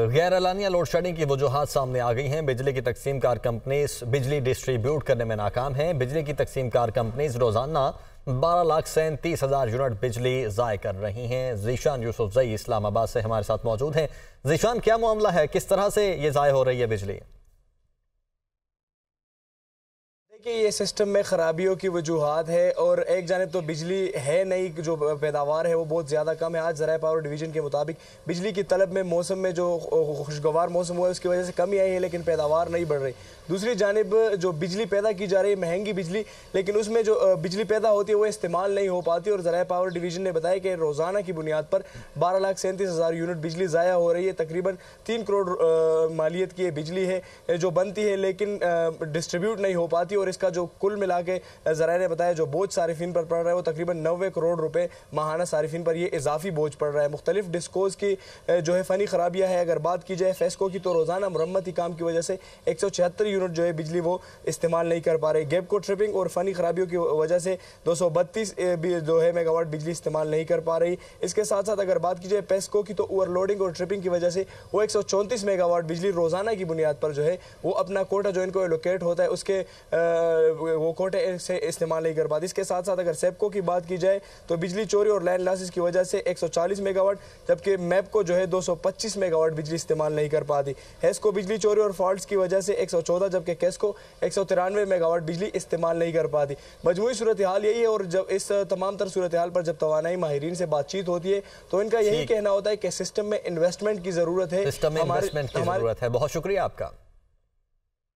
गैर एलानिया load shedding की वजूहत सामने आ गई हैं बिजली की तकसीम कार कंपनीज बिजली डिस्ट्रीब्यूट करने में नाकाम हैं बिजली की तकसीम कार कंपनीज रोजाना बारह लाख सैंतीस हज़ार यूनिट बिजली ज़ाय कर रही हैं जीशान यूसुफ जई इस्लामाबाद से हमारे साथ मौजूद हैं जीशान क्या मामला है किस तरह से ये ज़ाय हो रही है बिजली कि ये सिस्टम में ख़राबियों की वजूहत है और एक जानब तो बिजली है नहीं जो पैदावार है वो बहुत ज़्यादा कम है आज ज़रा पावर डिवीज़न के मुताबिक बिजली की तलब में मौसम में जो खुशगवार मौसम हुआ है उसकी वजह से कमी आई है लेकिन पैदावार नहीं बढ़ रही दूसरी जानब जो बिजली पैदा की जा रही है महंगी बिजली लेकिन उसमें जो बिजली पैदा होती है वो इस्तेमाल नहीं हो पाती और ज़रा पावर डिवीज़न ने बताया कि रोज़ाना की बुनियाद पर बारह लाख सैंतीस हज़ार यूनिट बिजली ज़ाया हो रही है तकरीबन तीन करोड़ मालियत की बिजली है जो बनती है लेकिन डिस्ट्रीब्यूट नहीं हो पाती और इसका जो कुल मिला के जरा ने बताया जो बोझ सार्फिन पर पड़ रहा है वो तकरीबन नबे करोड़ रुपये माहाना सार्फिन पर यह इजाफी बोझ पड़ रहा है मुख्तलिफ डिस्कोज की जो है फ़नी खराबियाँ है अगर बात की जाए फेस्को की तो रोज़ाना मरम्मती काम की वजह से एक सौ छिहत्तर यूनिट जो है बिजली वो इस्तेमाल नहीं कर पा रहे गेप को ट्रिपिंग और फ़नी खराबियों की वजह से दो सौ बत्तीस जो है मेगावाट बिजली इस्तेमाल नहीं कर पा रही इसके साथ साथ अगर बात की जाए पेस्को की तो ओवरलोडिंग और ट्रिपिंग की वजह से वो एक सौ चौंतीस मेगावाट बिजली रोज़ाना की बुनियाद पर जो है वो अपना कोटा जो इनको एलोकेट होता है उसके वो कोटे से इस्तेमाल नहीं कर पाती इसके साथ साथ अगर सेपको की बात की जाए तो बिजली चोरी और लैंड लॉसिस की वजह से 140 मेगावाट जबकि मैप को जो है 225 मेगावाट बिजली इस्तेमाल नहीं कर पाती हेस्को बिजली चोरी और फॉल्ट की वजह से 114 जबकि कैस्को एक मेगावाट बिजली इस्तेमाल नहीं कर पाती मजमूरी सूरत हाल यही है और जब इस तमाम तर सूरत हाल पर जब तोानाई माहरीन से बातचीत होती है तो इनका यही कहना होता है कि सिस्टम में इन्वेस्टमेंट की ज़रूरत है हमारे बहुत शुक्रिया आपका